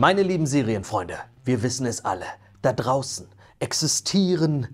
Meine lieben Serienfreunde, wir wissen es alle. Da draußen existieren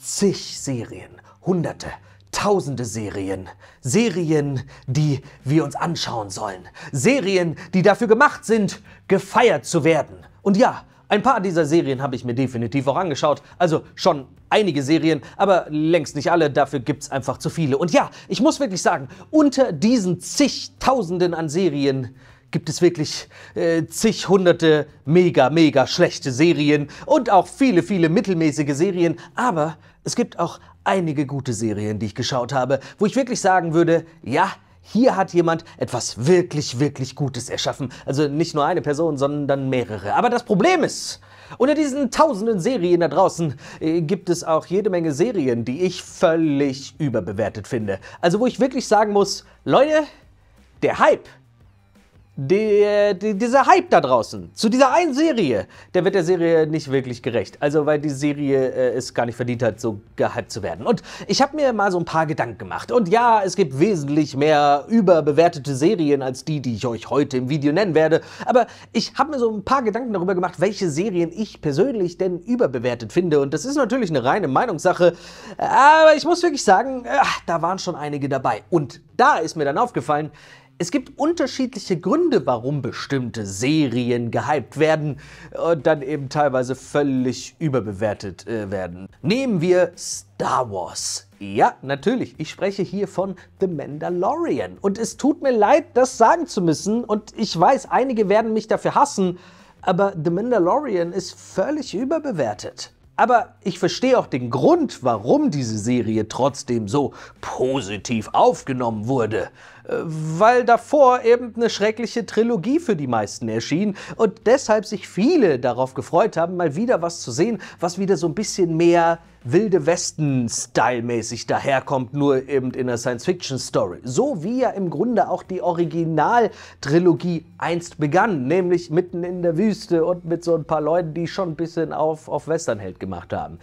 zig Serien, hunderte, tausende Serien. Serien, die wir uns anschauen sollen. Serien, die dafür gemacht sind, gefeiert zu werden. Und ja, ein paar dieser Serien habe ich mir definitiv auch angeschaut, also schon einige Serien, aber längst nicht alle, dafür gibt es einfach zu viele. Und ja, ich muss wirklich sagen, unter diesen zigtausenden an Serien gibt es wirklich äh, zig hunderte mega, mega schlechte Serien und auch viele, viele mittelmäßige Serien, aber es gibt auch einige gute Serien, die ich geschaut habe, wo ich wirklich sagen würde, ja, hier hat jemand etwas wirklich, wirklich Gutes erschaffen. Also nicht nur eine Person, sondern mehrere. Aber das Problem ist, unter diesen tausenden Serien da draußen äh, gibt es auch jede Menge Serien, die ich völlig überbewertet finde. Also wo ich wirklich sagen muss, Leute, der Hype der, die, dieser Hype da draußen zu dieser einen Serie, der wird der Serie nicht wirklich gerecht. Also, weil die Serie äh, es gar nicht verdient hat, so gehypt zu werden. Und ich habe mir mal so ein paar Gedanken gemacht. Und ja, es gibt wesentlich mehr überbewertete Serien als die, die ich euch heute im Video nennen werde. Aber ich habe mir so ein paar Gedanken darüber gemacht, welche Serien ich persönlich denn überbewertet finde. Und das ist natürlich eine reine Meinungssache. Aber ich muss wirklich sagen, ach, da waren schon einige dabei. Und da ist mir dann aufgefallen, es gibt unterschiedliche Gründe, warum bestimmte Serien gehypt werden und äh, dann eben teilweise völlig überbewertet äh, werden. Nehmen wir Star Wars. Ja, natürlich, ich spreche hier von The Mandalorian. Und es tut mir leid, das sagen zu müssen. Und ich weiß, einige werden mich dafür hassen, aber The Mandalorian ist völlig überbewertet. Aber ich verstehe auch den Grund, warum diese Serie trotzdem so positiv aufgenommen wurde. Äh, weil davor eben eine schreckliche Trilogie für die meisten erschien und deshalb sich viele darauf gefreut haben, mal wieder was zu sehen, was wieder so ein bisschen mehr Wilde Westen-Style-mäßig daherkommt, nur eben in der Science-Fiction-Story. So wie ja im Grunde auch die Originaltrilogie einst begann, nämlich mitten in der Wüste und mit so ein paar Leuten, die schon ein bisschen auf, auf Westernheld gemacht haben.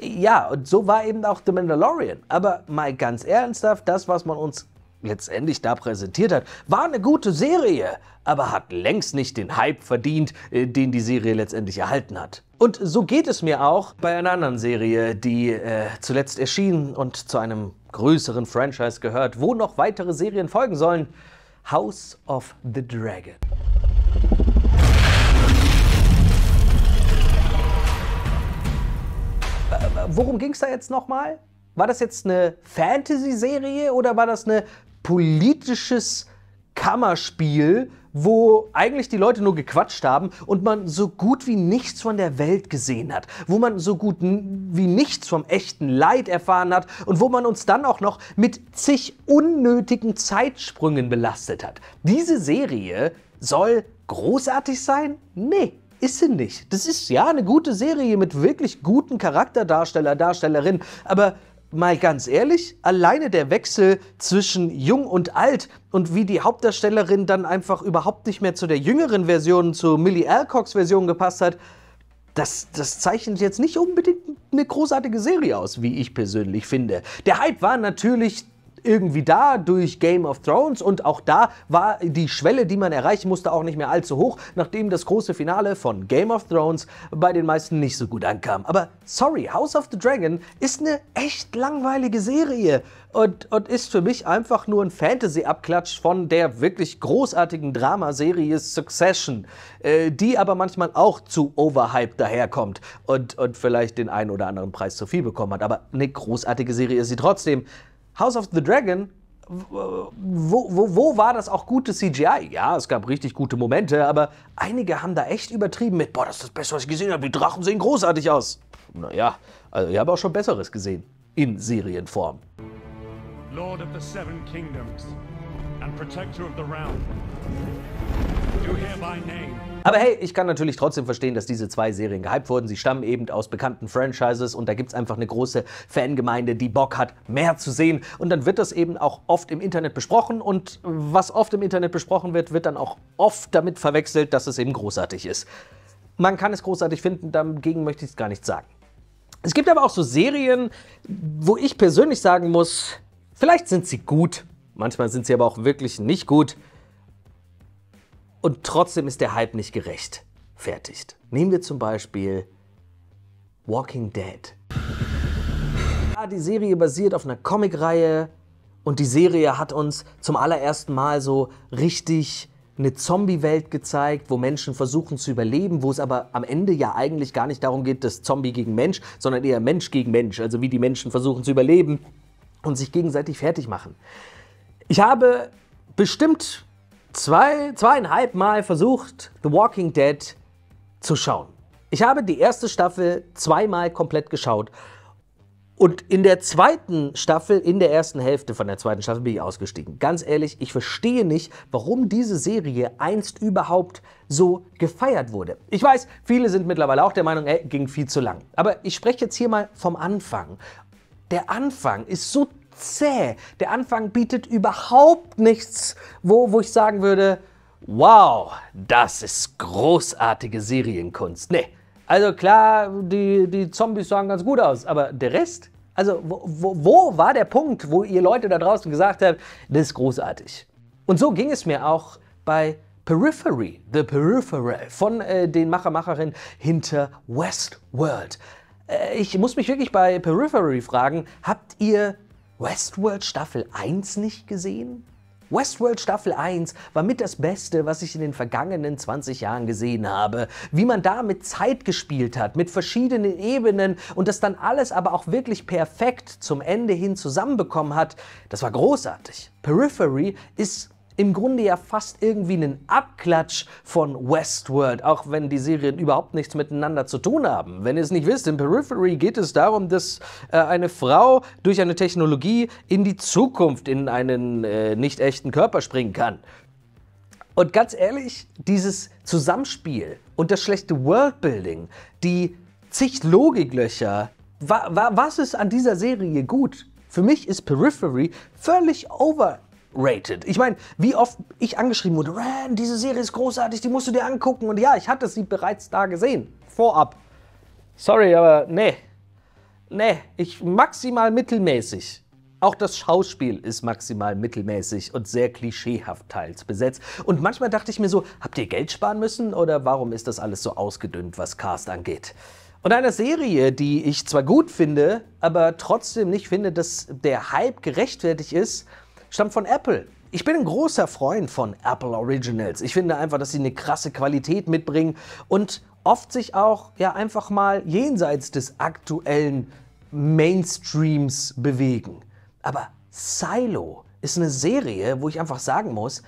Ja, und so war eben auch The Mandalorian. Aber mal ganz ernsthaft, das, was man uns letztendlich da präsentiert hat, war eine gute Serie, aber hat längst nicht den Hype verdient, äh, den die Serie letztendlich erhalten hat. Und so geht es mir auch bei einer anderen Serie, die äh, zuletzt erschien und zu einem größeren Franchise gehört, wo noch weitere Serien folgen sollen. House of the Dragon. Äh, worum ging es da jetzt nochmal? War das jetzt eine Fantasy-Serie oder war das eine politisches Kammerspiel, wo eigentlich die Leute nur gequatscht haben und man so gut wie nichts von der Welt gesehen hat, wo man so gut wie nichts vom echten Leid erfahren hat und wo man uns dann auch noch mit zig unnötigen Zeitsprüngen belastet hat. Diese Serie soll großartig sein? Nee, ist sie nicht. Das ist ja eine gute Serie mit wirklich guten Charakterdarsteller, Darstellerinnen, aber mal ganz ehrlich, alleine der Wechsel zwischen jung und alt und wie die Hauptdarstellerin dann einfach überhaupt nicht mehr zu der jüngeren Version, zu Millie Alcocks Version gepasst hat, das, das zeichnet jetzt nicht unbedingt eine großartige Serie aus, wie ich persönlich finde. Der Hype war natürlich irgendwie da durch Game of Thrones und auch da war die Schwelle, die man erreichen musste, auch nicht mehr allzu hoch, nachdem das große Finale von Game of Thrones bei den meisten nicht so gut ankam. Aber sorry, House of the Dragon ist eine echt langweilige Serie und, und ist für mich einfach nur ein Fantasy-Abklatsch von der wirklich großartigen Dramaserie Succession, äh, die aber manchmal auch zu overhyped daherkommt und, und vielleicht den einen oder anderen Preis zu viel bekommen hat. Aber eine großartige Serie ist sie trotzdem. House of the Dragon wo, wo, wo, war das auch gute CGI? Ja, es gab richtig gute Momente, aber einige haben da echt übertrieben mit, boah, das ist das Beste, was ich gesehen habe, die Drachen sehen großartig aus. Naja, also ich habe auch schon Besseres gesehen. In Serienform. Lord of the Seven Kingdoms and Protector of the Realm, do hereby name aber hey, ich kann natürlich trotzdem verstehen, dass diese zwei Serien gehypt wurden. Sie stammen eben aus bekannten Franchises und da gibt es einfach eine große Fangemeinde, die Bock hat, mehr zu sehen. Und dann wird das eben auch oft im Internet besprochen und was oft im Internet besprochen wird, wird dann auch oft damit verwechselt, dass es eben großartig ist. Man kann es großartig finden, dagegen möchte ich es gar nicht sagen. Es gibt aber auch so Serien, wo ich persönlich sagen muss, vielleicht sind sie gut, manchmal sind sie aber auch wirklich nicht gut und trotzdem ist der Hype nicht gerecht. Fertigt. Nehmen wir zum Beispiel Walking Dead. Ja, die Serie basiert auf einer Comicreihe und die Serie hat uns zum allerersten Mal so richtig eine Zombie-Welt gezeigt, wo Menschen versuchen zu überleben, wo es aber am Ende ja eigentlich gar nicht darum geht, dass Zombie gegen Mensch, sondern eher Mensch gegen Mensch, also wie die Menschen versuchen zu überleben und sich gegenseitig fertig machen. Ich habe bestimmt zwei, zweieinhalb Mal versucht, The Walking Dead zu schauen. Ich habe die erste Staffel zweimal komplett geschaut. Und in der zweiten Staffel, in der ersten Hälfte von der zweiten Staffel bin ich ausgestiegen. Ganz ehrlich, ich verstehe nicht, warum diese Serie einst überhaupt so gefeiert wurde. Ich weiß, viele sind mittlerweile auch der Meinung, ey, ging viel zu lang. Aber ich spreche jetzt hier mal vom Anfang. Der Anfang ist so zäh. Der Anfang bietet überhaupt nichts, wo, wo ich sagen würde, wow, das ist großartige Serienkunst. Nee, also klar, die, die Zombies sahen ganz gut aus, aber der Rest? Also wo, wo, wo war der Punkt, wo ihr Leute da draußen gesagt habt, das ist großartig? Und so ging es mir auch bei Periphery, The Peripheral von äh, den Macher-Macherinnen hinter Westworld. Äh, ich muss mich wirklich bei Periphery fragen, habt ihr Westworld Staffel 1 nicht gesehen? Westworld Staffel 1 war mit das Beste, was ich in den vergangenen 20 Jahren gesehen habe. Wie man da mit Zeit gespielt hat, mit verschiedenen Ebenen und das dann alles aber auch wirklich perfekt zum Ende hin zusammenbekommen hat, das war großartig. Periphery ist im Grunde ja fast irgendwie einen Abklatsch von Westworld, auch wenn die Serien überhaupt nichts miteinander zu tun haben. Wenn ihr es nicht wisst, in Periphery geht es darum, dass äh, eine Frau durch eine Technologie in die Zukunft in einen äh, nicht echten Körper springen kann. Und ganz ehrlich, dieses Zusammenspiel und das schlechte Worldbuilding, die zig Logiklöcher, wa wa was ist an dieser Serie gut? Für mich ist Periphery völlig over rated. Ich meine, wie oft ich angeschrieben wurde, Ran, diese Serie ist großartig, die musst du dir angucken. Und ja, ich hatte sie bereits da gesehen, vorab. Sorry, aber nee. Nee, ich maximal mittelmäßig. Auch das Schauspiel ist maximal mittelmäßig und sehr klischeehaft teils besetzt. Und manchmal dachte ich mir so, habt ihr Geld sparen müssen oder warum ist das alles so ausgedünnt, was Cast angeht? Und einer Serie, die ich zwar gut finde, aber trotzdem nicht finde, dass der Hype gerechtfertigt ist, stammt von Apple. Ich bin ein großer Freund von Apple Originals. Ich finde einfach, dass sie eine krasse Qualität mitbringen und oft sich auch ja einfach mal jenseits des aktuellen Mainstreams bewegen. Aber Silo ist eine Serie, wo ich einfach sagen muss,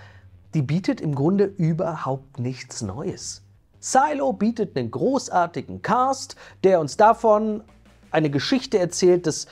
die bietet im Grunde überhaupt nichts Neues. Silo bietet einen großartigen Cast, der uns davon eine Geschichte erzählt, dass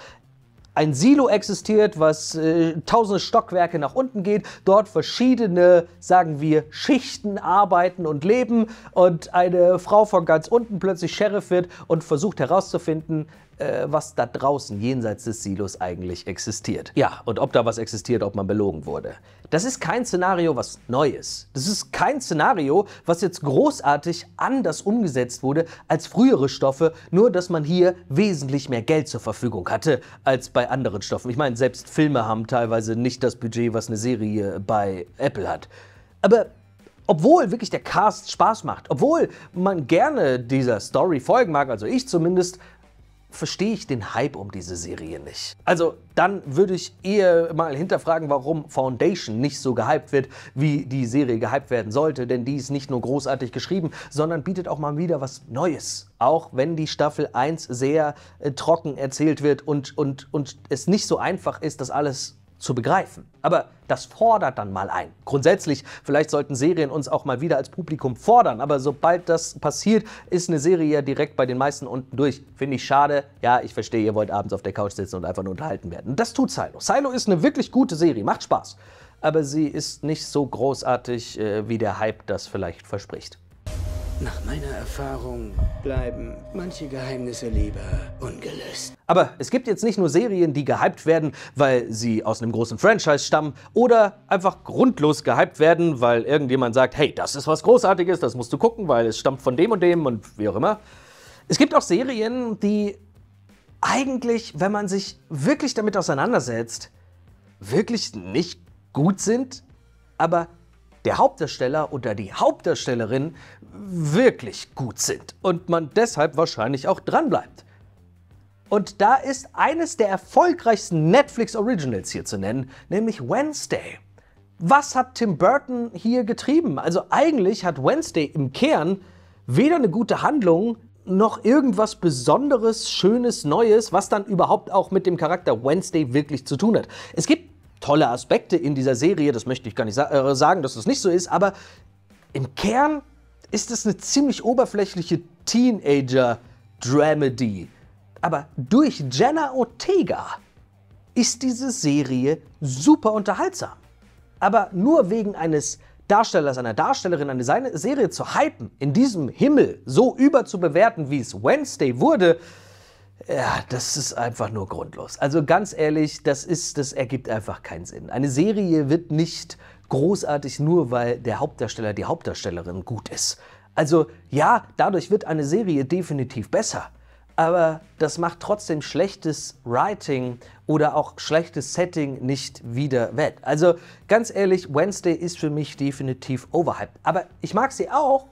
ein Silo existiert, was äh, tausende Stockwerke nach unten geht, dort verschiedene, sagen wir, Schichten arbeiten und leben und eine Frau von ganz unten plötzlich Sheriff wird und versucht herauszufinden, äh, was da draußen jenseits des Silos eigentlich existiert. Ja, und ob da was existiert, ob man belogen wurde. Das ist kein Szenario, was neu ist. Das ist kein Szenario, was jetzt großartig anders umgesetzt wurde als frühere Stoffe, nur dass man hier wesentlich mehr Geld zur Verfügung hatte als bei anderen Stoffen. Ich meine, selbst Filme haben teilweise nicht das Budget, was eine Serie bei Apple hat. Aber obwohl wirklich der Cast Spaß macht, obwohl man gerne dieser Story folgen mag, also ich zumindest, verstehe ich den Hype um diese Serie nicht. Also dann würde ich eher mal hinterfragen, warum Foundation nicht so gehypt wird, wie die Serie gehypt werden sollte, denn die ist nicht nur großartig geschrieben, sondern bietet auch mal wieder was Neues. Auch wenn die Staffel 1 sehr äh, trocken erzählt wird und, und, und es nicht so einfach ist, das alles zu begreifen. Aber das fordert dann mal ein. Grundsätzlich, vielleicht sollten Serien uns auch mal wieder als Publikum fordern, aber sobald das passiert, ist eine Serie ja direkt bei den meisten unten durch. Finde ich schade. Ja, ich verstehe, ihr wollt abends auf der Couch sitzen und einfach nur unterhalten werden. das tut Silo. Silo ist eine wirklich gute Serie, macht Spaß. Aber sie ist nicht so großartig, äh, wie der Hype das vielleicht verspricht. Nach meiner Erfahrung bleiben manche Geheimnisse lieber ungelöst. Aber es gibt jetzt nicht nur Serien, die gehypt werden, weil sie aus einem großen Franchise stammen oder einfach grundlos gehypt werden, weil irgendjemand sagt, hey, das ist was Großartiges, das musst du gucken, weil es stammt von dem und dem und wie auch immer. Es gibt auch Serien, die eigentlich, wenn man sich wirklich damit auseinandersetzt, wirklich nicht gut sind, aber der Hauptdarsteller oder die Hauptdarstellerin wirklich gut sind und man deshalb wahrscheinlich auch dranbleibt. Und da ist eines der erfolgreichsten Netflix Originals hier zu nennen, nämlich Wednesday. Was hat Tim Burton hier getrieben? Also eigentlich hat Wednesday im Kern weder eine gute Handlung noch irgendwas Besonderes, Schönes, Neues, was dann überhaupt auch mit dem Charakter Wednesday wirklich zu tun hat. Es gibt tolle Aspekte in dieser Serie, das möchte ich gar nicht sa äh sagen, dass das nicht so ist, aber im Kern ist es eine ziemlich oberflächliche Teenager-Dramedy. Aber durch Jenna Ortega ist diese Serie super unterhaltsam. Aber nur wegen eines Darstellers, einer Darstellerin, eine Serie zu hypen, in diesem Himmel so überzubewerten, wie es Wednesday wurde, ja, das ist einfach nur grundlos. Also ganz ehrlich, das ist, das ergibt einfach keinen Sinn. Eine Serie wird nicht großartig nur, weil der Hauptdarsteller, die Hauptdarstellerin gut ist. Also ja, dadurch wird eine Serie definitiv besser. Aber das macht trotzdem schlechtes Writing oder auch schlechtes Setting nicht wieder wett. Also ganz ehrlich, Wednesday ist für mich definitiv overhyped. Aber ich mag sie auch,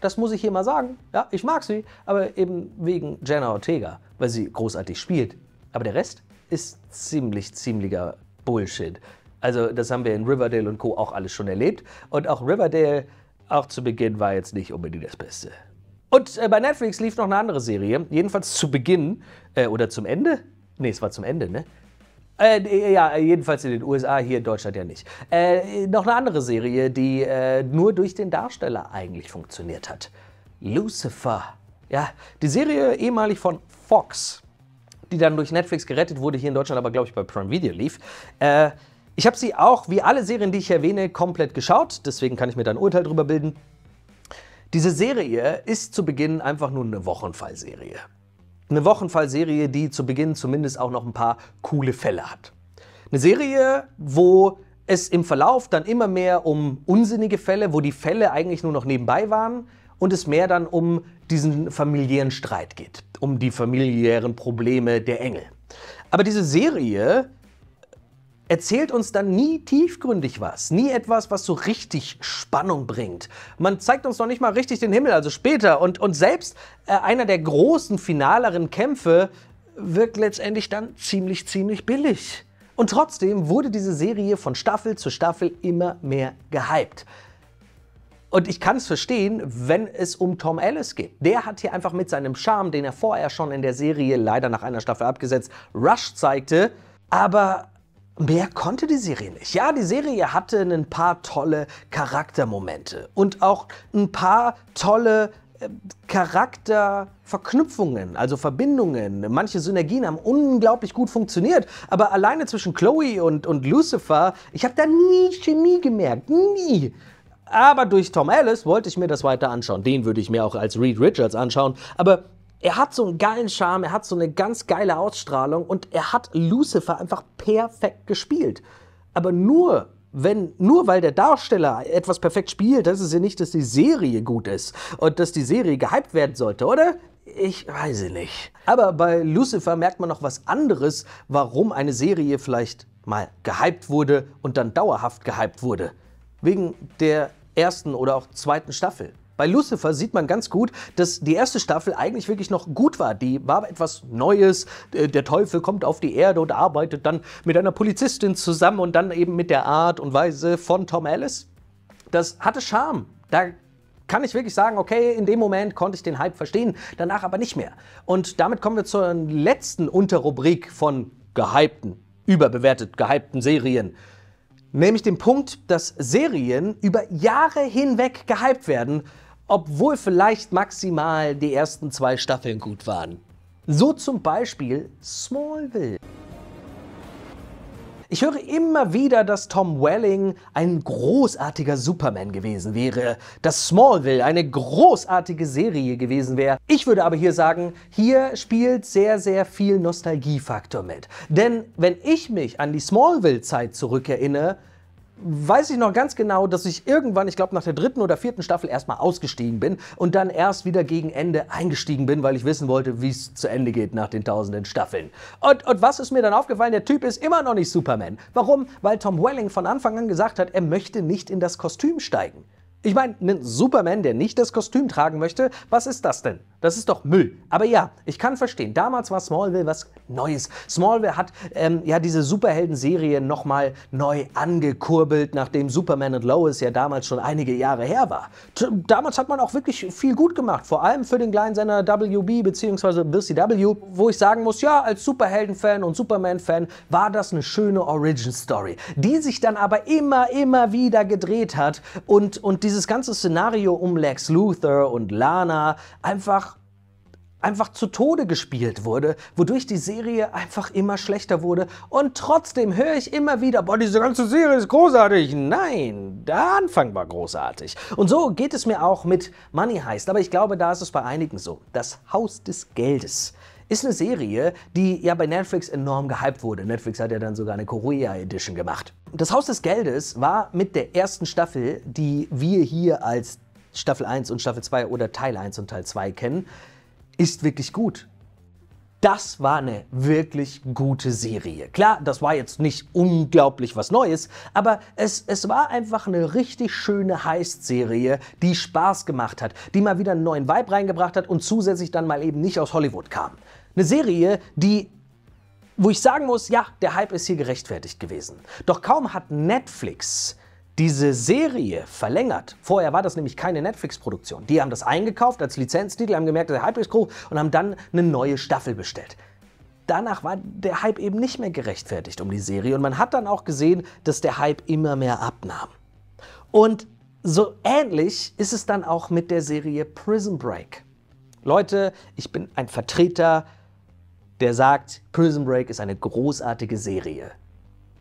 das muss ich hier mal sagen. Ja, ich mag sie, aber eben wegen Jenna Ortega, weil sie großartig spielt. Aber der Rest ist ziemlich, ziemlicher Bullshit. Also das haben wir in Riverdale und Co. auch alles schon erlebt. Und auch Riverdale, auch zu Beginn, war jetzt nicht unbedingt das Beste. Und äh, bei Netflix lief noch eine andere Serie, jedenfalls zu Beginn äh, oder zum Ende. Nee, es war zum Ende, ne? Äh, äh, ja, jedenfalls in den USA, hier in Deutschland ja nicht. Äh, noch eine andere Serie, die äh, nur durch den Darsteller eigentlich funktioniert hat. Lucifer. Ja, die Serie ehemalig von Fox, die dann durch Netflix gerettet wurde, hier in Deutschland aber, glaube ich, bei Prime Video lief. Äh, ich habe sie auch, wie alle Serien, die ich erwähne, komplett geschaut. Deswegen kann ich mir da ein Urteil drüber bilden. Diese Serie ist zu Beginn einfach nur eine Wochenfallserie. Eine Wochenfallserie, die zu Beginn zumindest auch noch ein paar coole Fälle hat. Eine Serie, wo es im Verlauf dann immer mehr um unsinnige Fälle, wo die Fälle eigentlich nur noch nebenbei waren und es mehr dann um diesen familiären Streit geht, um die familiären Probleme der Engel. Aber diese Serie erzählt uns dann nie tiefgründig was, nie etwas, was so richtig Spannung bringt. Man zeigt uns noch nicht mal richtig den Himmel, also später. Und, und selbst äh, einer der großen, finaleren Kämpfe wirkt letztendlich dann ziemlich, ziemlich billig. Und trotzdem wurde diese Serie von Staffel zu Staffel immer mehr gehypt. Und ich kann es verstehen, wenn es um Tom Ellis geht. Der hat hier einfach mit seinem Charme, den er vorher schon in der Serie leider nach einer Staffel abgesetzt, Rush zeigte. Aber Mehr konnte die Serie nicht. Ja, die Serie hatte ein paar tolle Charaktermomente und auch ein paar tolle äh, Charakterverknüpfungen, also Verbindungen. Manche Synergien haben unglaublich gut funktioniert, aber alleine zwischen Chloe und, und Lucifer, ich habe da nie Chemie gemerkt, nie. Aber durch Tom Ellis wollte ich mir das weiter anschauen. Den würde ich mir auch als Reed Richards anschauen. Aber er hat so einen geilen Charme, er hat so eine ganz geile Ausstrahlung und er hat Lucifer einfach perfekt gespielt. Aber nur wenn, nur weil der Darsteller etwas perfekt spielt, das ist ja nicht, dass die Serie gut ist und dass die Serie gehypt werden sollte, oder? Ich weiß es nicht. Aber bei Lucifer merkt man noch was anderes, warum eine Serie vielleicht mal gehypt wurde und dann dauerhaft gehypt wurde. Wegen der ersten oder auch zweiten Staffel. Bei Lucifer sieht man ganz gut, dass die erste Staffel eigentlich wirklich noch gut war. Die war etwas Neues. Äh, der Teufel kommt auf die Erde und arbeitet dann mit einer Polizistin zusammen und dann eben mit der Art und Weise von Tom Ellis. Das hatte Charme. Da kann ich wirklich sagen, okay, in dem Moment konnte ich den Hype verstehen, danach aber nicht mehr. Und damit kommen wir zur letzten Unterrubrik von gehypten, überbewertet gehypten Serien. Nämlich dem Punkt, dass Serien über Jahre hinweg gehypt werden, obwohl vielleicht maximal die ersten zwei Staffeln gut waren. So zum Beispiel Smallville. Ich höre immer wieder, dass Tom Welling ein großartiger Superman gewesen wäre, dass Smallville eine großartige Serie gewesen wäre. Ich würde aber hier sagen, hier spielt sehr, sehr viel Nostalgiefaktor mit. Denn wenn ich mich an die Smallville-Zeit zurückerinnere, weiß ich noch ganz genau, dass ich irgendwann, ich glaube nach der dritten oder vierten Staffel erstmal ausgestiegen bin und dann erst wieder gegen Ende eingestiegen bin, weil ich wissen wollte, wie es zu Ende geht nach den tausenden Staffeln. Und, und was ist mir dann aufgefallen? Der Typ ist immer noch nicht Superman. Warum? Weil Tom Welling von Anfang an gesagt hat, er möchte nicht in das Kostüm steigen. Ich meine, einen Superman, der nicht das Kostüm tragen möchte, was ist das denn? Das ist doch Müll. Aber ja, ich kann verstehen, damals war Smallville was Neues. Smallville hat ähm, ja diese Superhelden-Serie nochmal neu angekurbelt, nachdem Superman und Lois ja damals schon einige Jahre her war. T damals hat man auch wirklich viel gut gemacht, vor allem für den kleinen Sender WB bzw. BCW, wo ich sagen muss, ja, als Superhelden-Fan und Superman-Fan war das eine schöne Origin-Story, die sich dann aber immer, immer wieder gedreht hat und, und die dieses ganze Szenario um Lex Luthor und Lana einfach einfach zu Tode gespielt wurde, wodurch die Serie einfach immer schlechter wurde. Und trotzdem höre ich immer wieder, boah, diese ganze Serie ist großartig. Nein, der Anfang war großartig. Und so geht es mir auch mit Money Heist. Aber ich glaube, da ist es bei einigen so. Das Haus des Geldes ist eine Serie, die ja bei Netflix enorm gehypt wurde. Netflix hat ja dann sogar eine Korea Edition gemacht. Das Haus des Geldes war mit der ersten Staffel, die wir hier als Staffel 1 und Staffel 2 oder Teil 1 und Teil 2 kennen, ist wirklich gut. Das war eine wirklich gute Serie. Klar, das war jetzt nicht unglaublich was Neues, aber es, es war einfach eine richtig schöne Heist-Serie, die Spaß gemacht hat, die mal wieder einen neuen Vibe reingebracht hat und zusätzlich dann mal eben nicht aus Hollywood kam. Eine Serie, die wo ich sagen muss, ja, der Hype ist hier gerechtfertigt gewesen. Doch kaum hat Netflix diese Serie verlängert. Vorher war das nämlich keine Netflix-Produktion. Die haben das eingekauft als Lizenztitel, haben gemerkt, der Hype ist groß und haben dann eine neue Staffel bestellt. Danach war der Hype eben nicht mehr gerechtfertigt um die Serie und man hat dann auch gesehen, dass der Hype immer mehr abnahm. Und so ähnlich ist es dann auch mit der Serie Prison Break. Leute, ich bin ein Vertreter der sagt, Prison Break ist eine großartige Serie.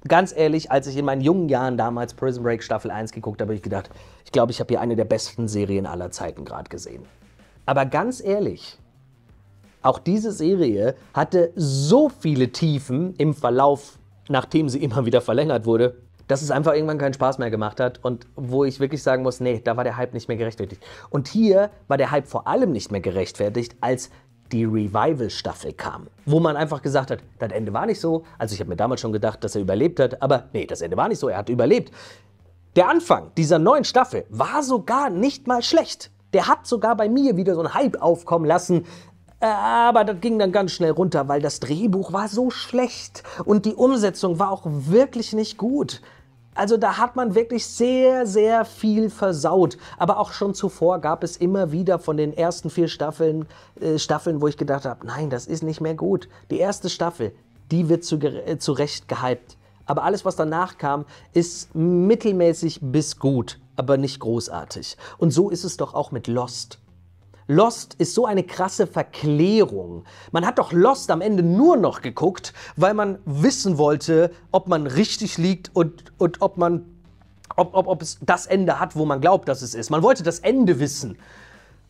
Ganz ehrlich, als ich in meinen jungen Jahren damals Prison Break Staffel 1 geguckt habe, habe ich gedacht, ich glaube, ich habe hier eine der besten Serien aller Zeiten gerade gesehen. Aber ganz ehrlich, auch diese Serie hatte so viele Tiefen im Verlauf, nachdem sie immer wieder verlängert wurde, dass es einfach irgendwann keinen Spaß mehr gemacht hat und wo ich wirklich sagen muss, nee, da war der Hype nicht mehr gerechtfertigt. Und hier war der Hype vor allem nicht mehr gerechtfertigt, als die Revival-Staffel kam, wo man einfach gesagt hat, das Ende war nicht so. Also ich habe mir damals schon gedacht, dass er überlebt hat, aber nee, das Ende war nicht so, er hat überlebt. Der Anfang dieser neuen Staffel war sogar nicht mal schlecht. Der hat sogar bei mir wieder so einen Hype aufkommen lassen. Aber das ging dann ganz schnell runter, weil das Drehbuch war so schlecht und die Umsetzung war auch wirklich nicht gut. Also da hat man wirklich sehr, sehr viel versaut. Aber auch schon zuvor gab es immer wieder von den ersten vier Staffeln, äh, Staffeln wo ich gedacht habe, nein, das ist nicht mehr gut. Die erste Staffel, die wird zu, äh, zu Recht gehypt. Aber alles, was danach kam, ist mittelmäßig bis gut, aber nicht großartig. Und so ist es doch auch mit Lost. Lost ist so eine krasse Verklärung. Man hat doch Lost am Ende nur noch geguckt, weil man wissen wollte, ob man richtig liegt und, und ob man ob, ob, ob es das Ende hat, wo man glaubt, dass es ist. Man wollte das Ende wissen.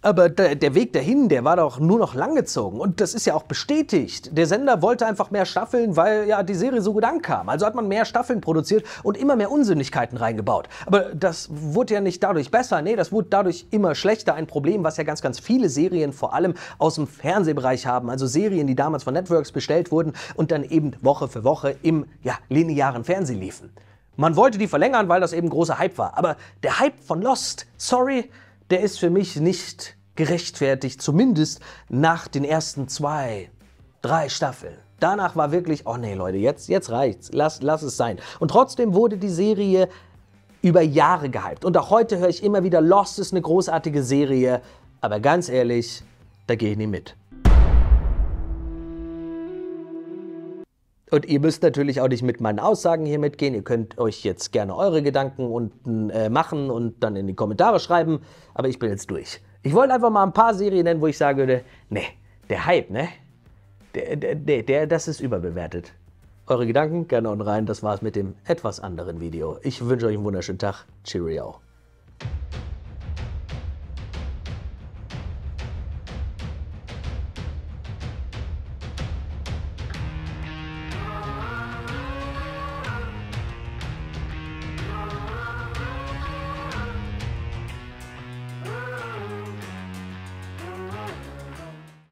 Aber der Weg dahin, der war doch nur noch langgezogen. Und das ist ja auch bestätigt. Der Sender wollte einfach mehr Staffeln, weil ja die Serie so gut ankam. Also hat man mehr Staffeln produziert und immer mehr Unsinnigkeiten reingebaut. Aber das wurde ja nicht dadurch besser. Nee, das wurde dadurch immer schlechter. Ein Problem, was ja ganz, ganz viele Serien vor allem aus dem Fernsehbereich haben. Also Serien, die damals von Networks bestellt wurden und dann eben Woche für Woche im ja, linearen Fernsehen liefen. Man wollte die verlängern, weil das eben großer Hype war. Aber der Hype von Lost, sorry, der ist für mich nicht gerechtfertigt, zumindest nach den ersten zwei, drei Staffeln. Danach war wirklich, oh nee Leute, jetzt, jetzt reicht's, lass, lass es sein. Und trotzdem wurde die Serie über Jahre gehypt. Und auch heute höre ich immer wieder, Lost ist eine großartige Serie. Aber ganz ehrlich, da gehe ich nie mit. Und ihr müsst natürlich auch nicht mit meinen Aussagen hier mitgehen. Ihr könnt euch jetzt gerne eure Gedanken unten äh, machen und dann in die Kommentare schreiben. Aber ich bin jetzt durch. Ich wollte einfach mal ein paar Serien nennen, wo ich sage würde, nee, der Hype, ne? Der, der, der, der, das ist überbewertet. Eure Gedanken gerne unten rein. Das war's mit dem etwas anderen Video. Ich wünsche euch einen wunderschönen Tag. Cheerio.